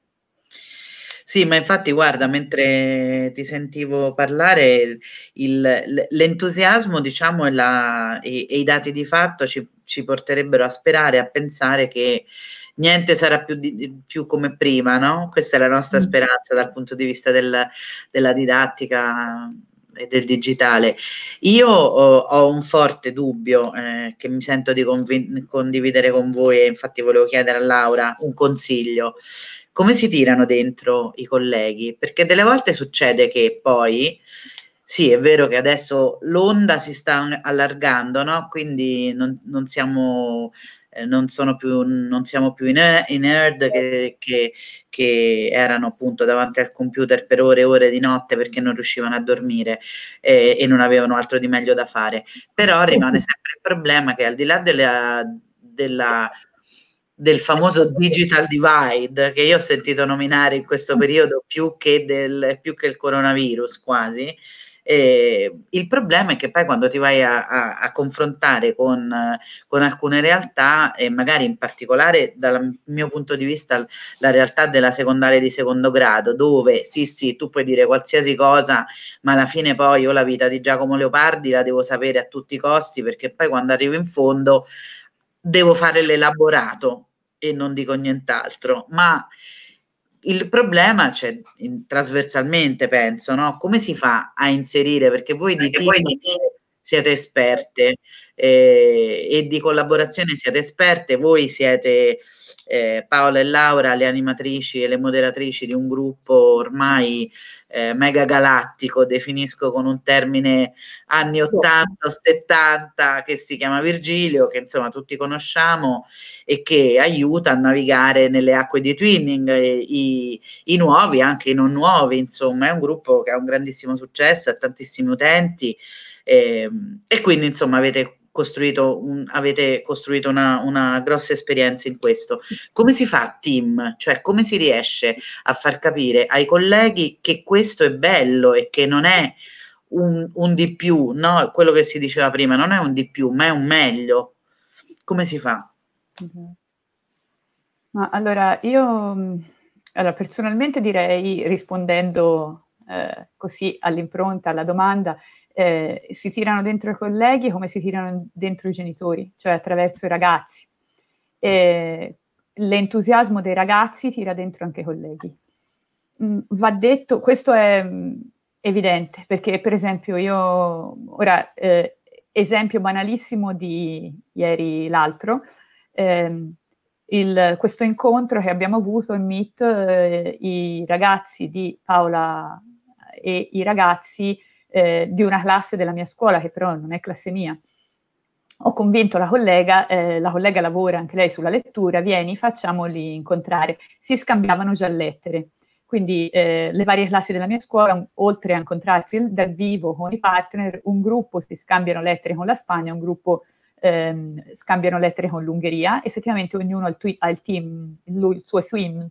Sì, ma infatti guarda, mentre ti sentivo parlare, il, l'entusiasmo diciamo, e, la, e, e, i dati di fatto ci, ci, porterebbero a sperare, a pensare che niente sarà più, di, più come prima, no? Questa è la nostra mm. speranza dal punto di vista del, della didattica e del digitale. Io ho, ho un forte dubbio eh, che mi sento di convi- condividere con voi e infatti volevo chiedere a Laura un consiglio come si tirano dentro i colleghi? Perché delle volte succede che poi, sì, è vero che adesso l'onda si sta allargando, no? Quindi non, non siamo... Eh, non, sono più, non siamo più i nerd che, che, che, erano appunto davanti al computer per ore e ore di notte perché non riuscivano a dormire eh, e non avevano altro di meglio da fare. Però rimane sempre il problema che al di là della, della del famoso digital divide che io ho sentito nominare in questo periodo più che, del, più che il coronavirus quasi. Eh, il problema è che poi quando ti vai a, a, a confrontare con, con, alcune realtà e magari in particolare dal mio punto di vista la realtà della secondaria di secondo grado dove sì sì tu puoi dire qualsiasi cosa ma alla fine poi io la vita di Giacomo Leopardi la devo sapere a tutti i costi perché poi quando arrivo in fondo devo fare l'elaborato e non dico nient'altro, ma il problema c'è cioè, trasversalmente, penso, no? Come si fa a inserire? Perché voi di Perché siete esperte, eh, e di collaborazione siete esperte, voi siete eh, Paola e Laura, le animatrici e le moderatrici di un gruppo ormai eh, mega galattico, definisco con un termine anni 80 o 70 che si chiama Virgilio, che insomma tutti conosciamo e che aiuta a navigare nelle acque di twinning, i, i nuovi, anche i non nuovi, insomma è un gruppo che ha un grandissimo successo, ha tantissimi utenti. Eh, e quindi insomma avete costruito un, avete costruito una, una, grossa esperienza in questo. Come si fa team? Cioè come si riesce a far capire ai colleghi che questo è bello e che non è un, un di più, no? quello che si diceva prima, non è un di più, ma è un meglio. Come si fa? Mhm. Ma allora, io mm, allora, personalmente direi, rispondendo eh, così all'impronta, alla domanda, eh, si tirano dentro i colleghi come si tirano dentro i genitori, cioè attraverso i ragazzi. E l'entusiasmo dei ragazzi tira dentro anche i colleghi. Mm, va detto, questo è mm, evidente, perché per esempio io, ora eh, esempio banalissimo di ieri l'altro, eh, il, questo incontro che abbiamo avuto in Meet, eh, i ragazzi di Paola e i ragazzi eh, di una classe della mia scuola, che però non è classe mia. Ho convinto la collega, eh, la collega lavora anche lei sulla lettura, vieni, facciamoli incontrare. Si scambiavano già lettere. Quindi eh, le varie classi della mia scuola, oltre a incontrarsi dal vivo con i partner, un gruppo si scambiano lettere con la Spagna, un gruppo ehm, scambiano lettere con l'Ungheria. Effettivamente ognuno ha il, tui, ha il team, lui, il suo swim.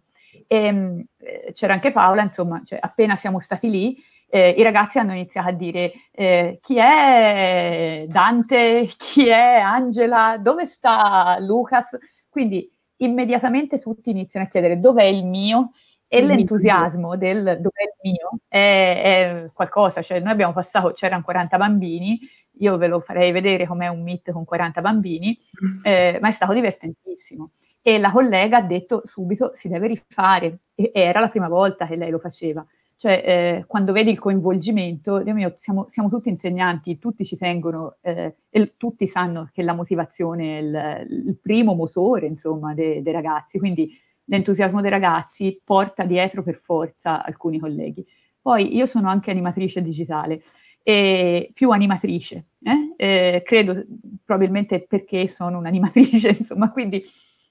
E, ehm, eh, c'era anche Paola, insomma, cioè, appena siamo stati lì, eh, i ragazzi hanno iniziato a dire eh, chi è Dante, chi è Angela, dove sta Lucas. Quindi immediatamente tutti iniziano a chiedere dov'è il mio e il l'entusiasmo mio. del dov'è il mio è, è qualcosa, cioè noi abbiamo passato, c'erano 40 bambini, io ve lo farei vedere com'è un meet con 40 bambini, mm. eh, ma è stato divertentissimo. E la collega ha detto subito si deve rifare, e era la prima volta che lei lo faceva. Cioè, eh, quando vedi il coinvolgimento, Dio siamo, siamo tutti insegnanti, tutti ci tengono eh, e tutti sanno che la motivazione è il, il primo motore, insomma, dei de ragazzi. Quindi l'entusiasmo dei ragazzi porta dietro per forza alcuni colleghi. Poi io sono anche animatrice digitale e più animatrice, eh? Eh, credo probabilmente perché sono un'animatrice, insomma, quindi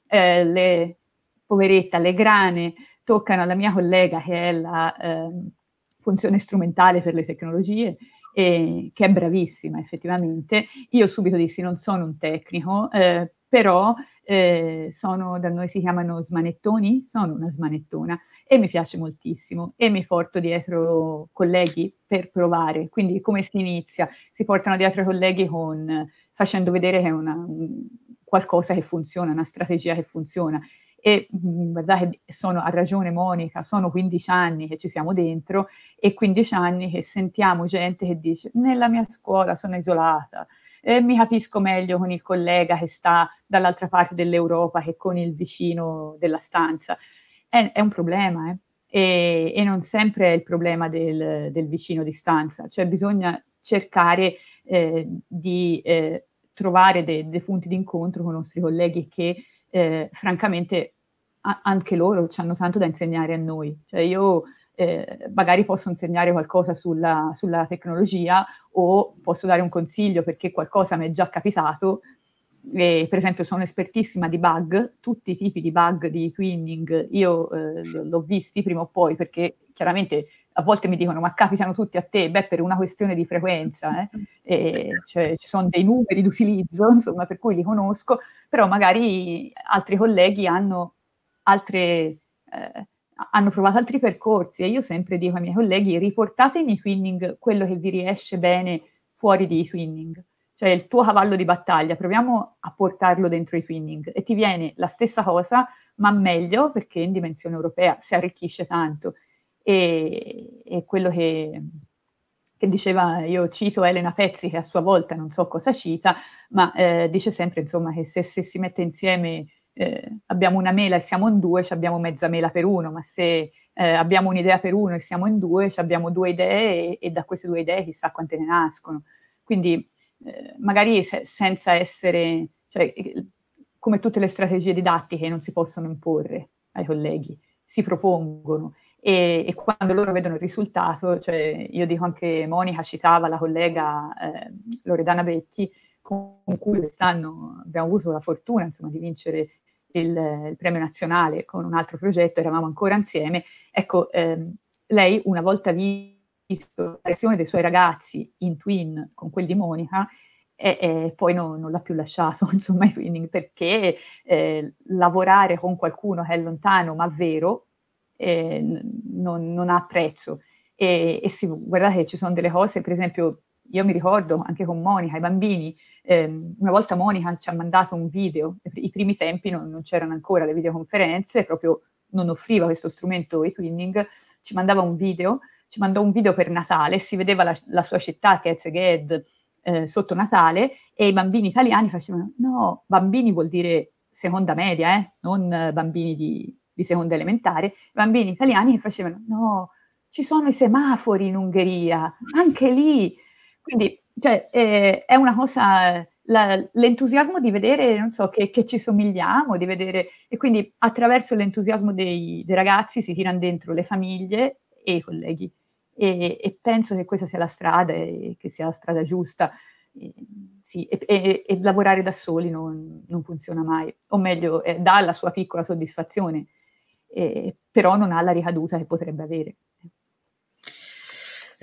eh, le poveretta, le grane, toccano alla mia collega che è la eh, funzione strumentale per le tecnologie, e, che è bravissima effettivamente. Io subito dissi non sono un tecnico, eh, però eh, sono, da noi si chiamano smanettoni, sono una smanettona e mi piace moltissimo e mi porto dietro colleghi per provare. Quindi come si inizia? Si portano dietro i colleghi con, facendo vedere che è una, un, qualcosa che funziona, una strategia che funziona e mhmm, guardate, sono, ha ragione Monica, sono 15 anni che ci siamo dentro e 15 anni che sentiamo gente che dice nella mia scuola sono isolata, eh, mi capisco meglio con il collega che sta dall'altra parte dell'Europa che con il vicino della stanza. È, è un problema, eh? e, e, non sempre è il problema del, del, vicino di stanza, cioè bisogna cercare eh, di eh, trovare dei de punti di incontro con i nostri colleghi che eh, francamente a- anche loro ci hanno tanto da insegnare a noi. Cioè io eh, magari posso insegnare qualcosa sulla, sulla, tecnologia o posso dare un consiglio perché qualcosa mi è già capitato. E, per esempio sono espertissima di bug, tutti i tipi di bug di twinning io eh, l'ho visti prima o poi perché chiaramente a volte mi dicono ma capitano tutti a te, beh per una questione di frequenza, eh? Mm. cioè, ci sono dei numeri d'utilizzo, insomma, per cui li conosco, però magari altri colleghi hanno, altre, eh, hanno provato altri percorsi e io sempre dico ai miei colleghi riportate riportatemi twinning quello che vi riesce bene fuori di twinning, cioè il tuo cavallo di battaglia, proviamo a portarlo dentro i twinning e ti viene la stessa cosa ma meglio perché in dimensione europea si arricchisce tanto e, e quello che, che, diceva, io cito Elena Pezzi che a sua volta non so cosa cita, ma eh, dice sempre insomma che se, se si mette insieme eh, abbiamo una mela e siamo in due, ci abbiamo mezza mela per uno, ma se eh, abbiamo un'idea per uno e siamo in due, ci abbiamo due idee e, e, da queste due idee chissà quante ne nascono. Quindi eh, magari se, senza essere, cioè, come tutte le strategie didattiche non si possono imporre ai colleghi, si propongono e, e, quando loro vedono il risultato, cioè io dico anche Monica citava la collega eh, Loredana Becchi con cui quest'anno abbiamo avuto la fortuna insomma, di vincere il, il, premio nazionale con un altro progetto, eravamo ancora insieme, ecco ehm, lei una volta visto la reazione dei suoi ragazzi in twin con quelli di Monica, e, e, poi no, non l'ha più lasciato, insomma, i twinning, perché eh, lavorare con qualcuno che è lontano ma vero eh, non, non, ha prezzo. E, e sì, guardate, ci sono delle cose, per esempio, io mi ricordo anche con Monica, i bambini, ehm, una volta Monica ci ha mandato un video, i primi tempi non, non c'erano ancora le videoconferenze, proprio non offriva questo strumento i twinning, ci mandava un video, ci mandò un video per Natale, si vedeva la, la sua città che è Zeged eh, sotto Natale e i bambini italiani facevano, no, bambini vuol dire seconda media, eh, non bambini di di seconda elementare, i bambini italiani che facevano no, ci sono i semafori in Ungheria, anche lì. Quindi cioè, eh, è una cosa, la, l'entusiasmo di vedere, non so, che, che, ci somigliamo, di vedere, e quindi attraverso l'entusiasmo dei, dei ragazzi si tirano dentro le famiglie e i colleghi. E, e, penso che questa sia la strada e che sia la strada giusta. E, sì, e, e lavorare da soli non, non, funziona mai, o meglio, eh, dà la sua piccola soddisfazione, eh, però non ha la ricaduta che potrebbe avere.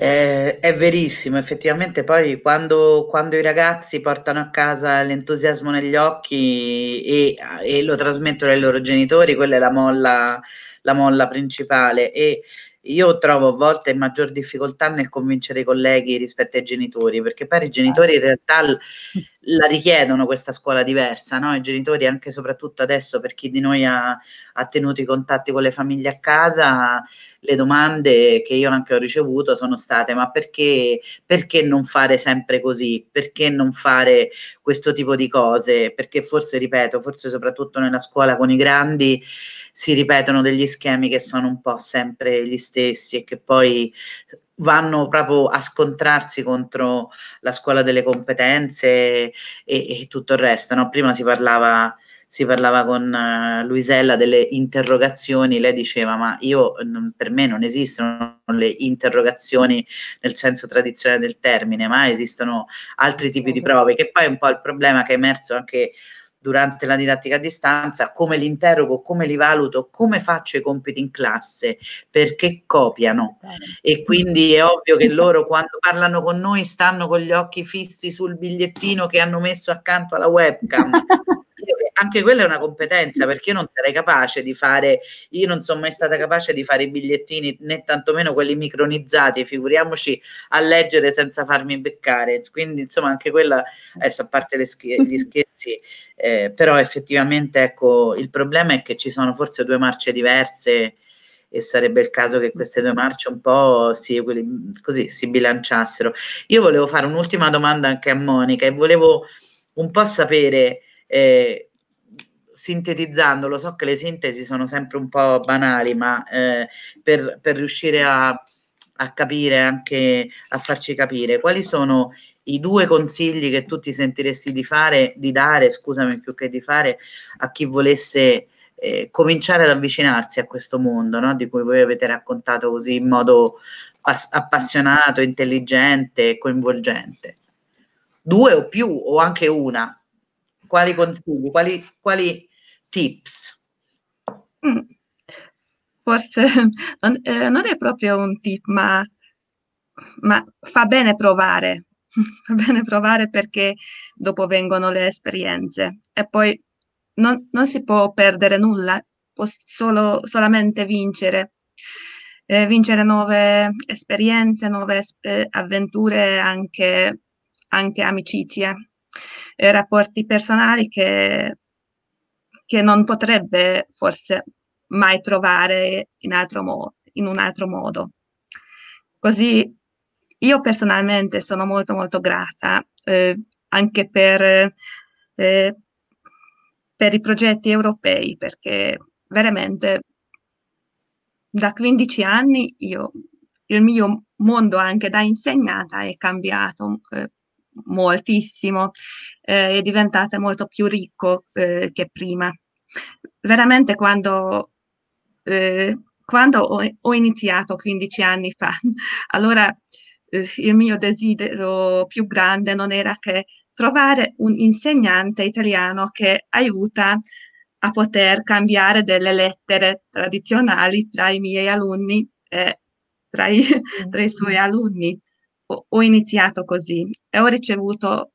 Eh, è verissimo, effettivamente poi quando, quando, i ragazzi portano a casa l'entusiasmo negli occhi e, e, lo trasmettono ai loro genitori, quella è la molla la molla principale e io trovo a volte maggior difficoltà nel convincere i colleghi rispetto ai genitori, perché poi i genitori in realtà la richiedono questa scuola diversa, no? i genitori anche e soprattutto adesso per chi di noi ha, ha tenuto i contatti con le famiglie a casa, le domande che io anche ho ricevuto sono state ma perché, perché non fare sempre così, perché non fare questo tipo di cose, perché forse, ripeto, forse soprattutto nella scuola con i grandi si ripetono degli schemi schemi che sono un po' sempre gli stessi e che poi vanno proprio a scontrarsi contro la scuola delle competenze e, e tutto il resto. No? Prima si parlava, si parlava con eh, Luisella delle interrogazioni, lei diceva ma io per me non esistono le interrogazioni nel senso tradizionale del termine, ma esistono altri tipi di certo. prove, che poi è un po' il problema che è emerso anche durante la didattica a distanza, come li interrogo, come li valuto, come faccio i compiti in classe, perché copiano. E quindi è ovvio che loro quando parlano con noi stanno con gli occhi fissi sul bigliettino che hanno messo accanto alla webcam. anche quella è una competenza perché io non sarei capace di fare, io non sono mai stata capace di fare i bigliettini né tantomeno quelli micronizzati, figuriamoci a leggere senza farmi beccare. Quindi insomma anche quella, adesso a parte scher- gli scherzi, eh, però effettivamente ecco il problema è che ci sono forse due marce diverse e sarebbe il caso che queste due marce un po' si, così, si bilanciassero. Io volevo fare un'ultima domanda anche a Monica e volevo un po' sapere eh, lo so che le sintesi sono sempre un po' banali, ma eh, per, per, riuscire a, a, capire anche, a farci capire, quali sono i due consigli che tu ti sentiresti di fare, di dare, scusami più che di fare, a chi volesse eh, cominciare ad avvicinarsi a questo mondo no? di cui voi avete raccontato così in modo appassionato, intelligente e coinvolgente. Due o più, o anche una, quali consigli, quali, quali tips? Mm. Forse non, eh, non, è proprio un tip, ma, ma fa bene provare, fa bene provare perché dopo vengono le esperienze e poi non, non si può perdere nulla, può solo, solamente vincere. Eh, vincere nuove esperienze, nuove eh, avventure, anche, anche amicizie. Eh, rapporti personali che, che, non potrebbe forse mai trovare in, altro in un altro modo. Così io personalmente sono molto molto grata eh, anche per, eh, per i progetti europei perché veramente da 15 anni io, il mio mondo anche da insegnata è cambiato eh, moltissimo, eh, è diventato molto più ricco eh, che prima. Veramente quando, eh, quando ho, ho, iniziato 15 anni fa, allora eh, il mio desiderio più grande non era che trovare un insegnante italiano che aiuta a poter cambiare delle lettere tradizionali tra i miei alunni e tra i, tra i suoi mm. alunni ho, iniziato così e ho ricevuto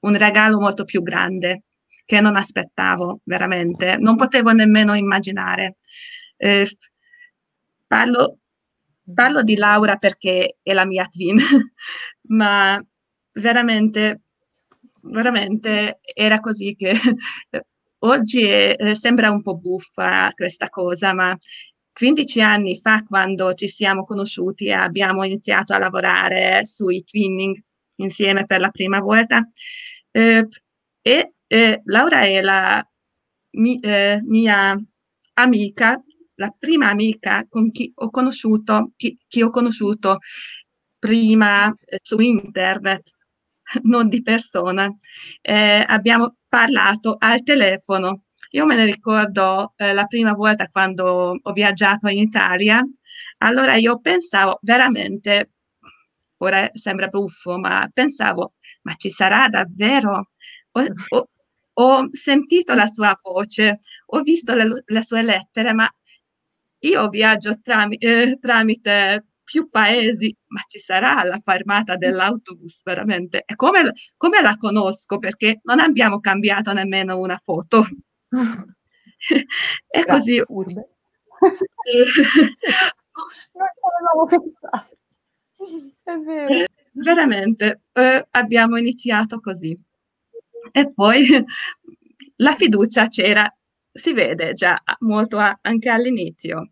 un regalo molto più grande che non aspettavo veramente, non potevo nemmeno immaginare. Eh, parlo, parlo, di Laura perché è la mia twin, ma veramente, veramente era così che oggi è, eh, sembra un po' buffa questa cosa, ma 15 anni fa, quando ci siamo conosciuti e abbiamo iniziato a lavorare sui twinning insieme per la prima volta, eh, e eh, Laura è la mi, eh, mia amica, la prima amica con chi ho conosciuto, chi, chi ho conosciuto prima eh, su internet, non di persona. Eh, abbiamo parlato al telefono io me ne ricordo eh, la prima volta quando ho viaggiato in Italia, allora io pensavo veramente, ora sembra buffo, ma pensavo, ma ci sarà davvero? Ho, ho, ho sentito la sua voce, ho visto le, le sue lettere, ma io viaggio tram, eh, tramite più paesi, ma ci sarà la fermata dell'autobus veramente? E come, come la conosco? Perché non abbiamo cambiato nemmeno una foto. è così. Furbe. non avevamo pensato. È vero. veramente, eh, abbiamo iniziato così. E poi la fiducia c'era, si vede già molto a, anche all'inizio.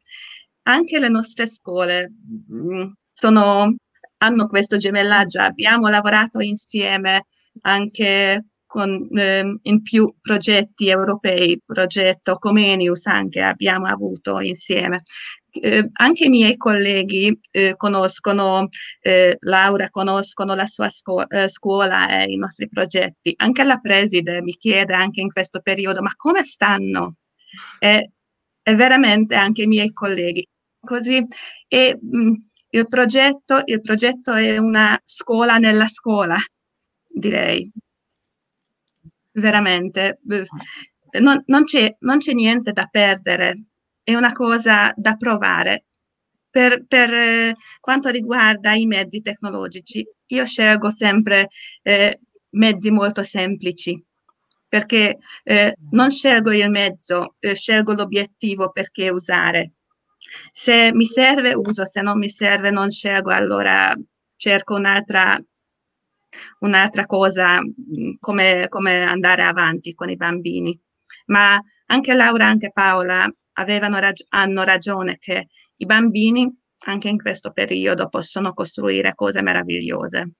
Anche le nostre scuole mm, sono, hanno questo gemellaggio, abbiamo lavorato insieme anche con, eh, in più progetti europei, progetto Comenius anche abbiamo avuto insieme. Eh, anche i miei colleghi eh, conoscono eh, Laura, conoscono la sua scu- eh, scuola e i nostri progetti. Anche la preside mi chiede anche in questo periodo, ma come stanno? E, veramente anche i miei colleghi. Così, e, mh, mm, il, progetto, il progetto è una scuola nella scuola, direi veramente, eh. non, non, c'è, non c'è niente da perdere, è una cosa da provare. Per, per, eh, quanto riguarda i mezzi tecnologici, io scelgo sempre eh, mezzi molto semplici perché eh, non scelgo il mezzo, eh, scelgo l'obiettivo perché usare. Se mi serve uso, se non mi serve non scelgo, allora cerco un'altra un'altra cosa, come, come andare avanti con i bambini. Ma anche Laura, anche Paola avevano rag- hanno ragione che i bambini anche in questo periodo possono costruire cose meravigliose,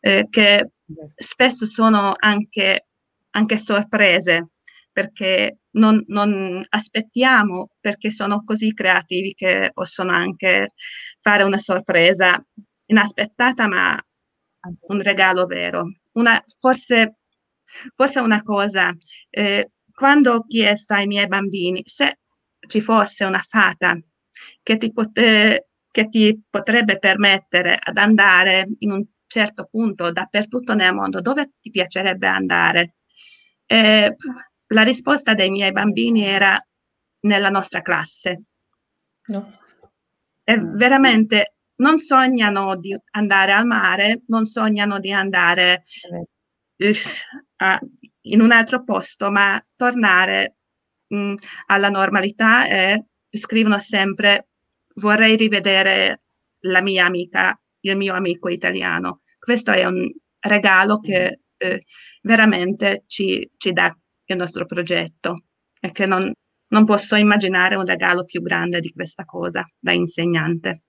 eh, che spesso sono anche, anche sorprese perché non, non, aspettiamo, perché sono così creativi che possono anche fare una sorpresa inaspettata ma un regalo vero. Una, forse, forse una cosa, eh, quando ho chiesto ai miei bambini se ci fosse una fata che ti, pote, eh, che ti potrebbe permettere ad andare in un certo punto dappertutto nel mondo, dove ti piacerebbe andare? Eh, la risposta dei miei bambini era nella nostra classe. No. È veramente non sognano di andare al mare, non sognano di andare eh, in un altro posto, ma tornare mh, mm, alla normalità e scrivono sempre vorrei rivedere la mia amica, il mio amico italiano. Questo è un regalo che eh, veramente ci, ci, dà il nostro progetto e che non, non posso immaginare un regalo più grande di questa cosa da insegnante.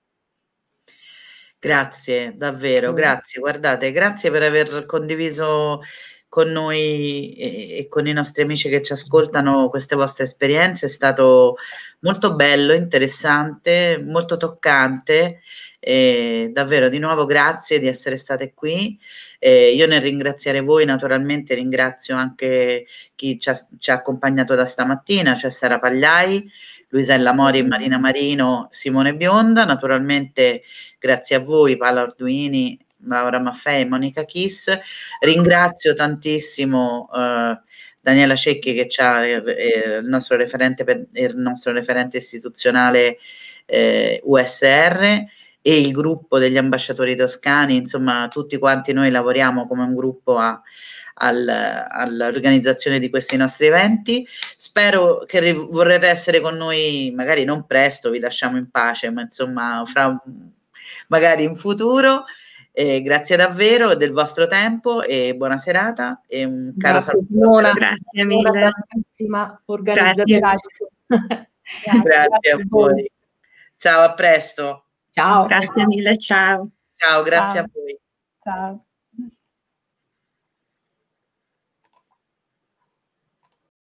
Grazie, davvero, mm. grazie. Guardate, grazie per aver condiviso con noi e, e, con i nostri amici che ci ascoltano queste vostre esperienze. È stato molto bello, interessante, molto toccante. E davvero, di nuovo, grazie di essere state qui. E io nel ringraziare voi, naturalmente, ringrazio anche chi ci ha, ci ha accompagnato da stamattina, cioè Sara Pagliai Luisella Mori Marina Marino, Simone Bionda, naturalmente grazie a voi Paola Arduini, Laura Maffei e Monica Kiss. Ringrazio tantissimo eh, Daniela Cecchi che c'ha eh, il, nostro referente il nostro referente istituzionale eh, USR e il gruppo degli ambasciatori toscani, insomma tutti quanti noi lavoriamo come un gruppo a al, all'organizzazione di questi nostri eventi. Spero che ri- vorrete essere con noi, magari non presto, vi lasciamo in pace, ma insomma, fra, magari in futuro. Eh, grazie davvero del vostro tempo e buona serata. E un caro grazie, saluto. Buona, grazie mille. Buona organizzazione. Grazie. grazie, grazie a voi. Ciao, a presto. Ciao. Grazie mille, ciao. Ciao, grazie ciao. a voi. Ciao.